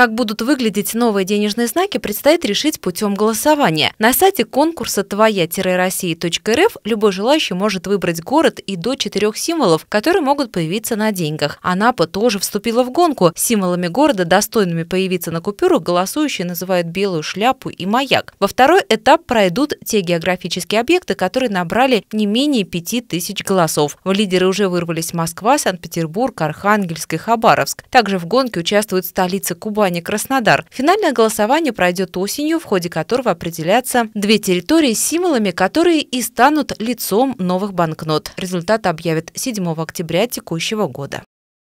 Как будут выглядеть новые денежные знаки, предстоит решить путем голосования. На сайте конкурса твоя-россия.рф любой желающий может выбрать город и до четырех символов, которые могут появиться на деньгах. Анапа тоже вступила в гонку. Символами города, достойными появиться на купюрах, голосующие называют белую шляпу и маяк. Во второй этап пройдут те географические объекты, которые набрали не менее пяти тысяч голосов. В лидеры уже вырвались Москва, Санкт-Петербург, Архангельск и Хабаровск. Также в гонке участвуют столицы Кубани образования Краснодар. Финальное голосование пройдет осенью, в ходе которого определятся две территории с символами, которые и станут лицом новых банкнот. Результаты объявят 7 октября текущего года.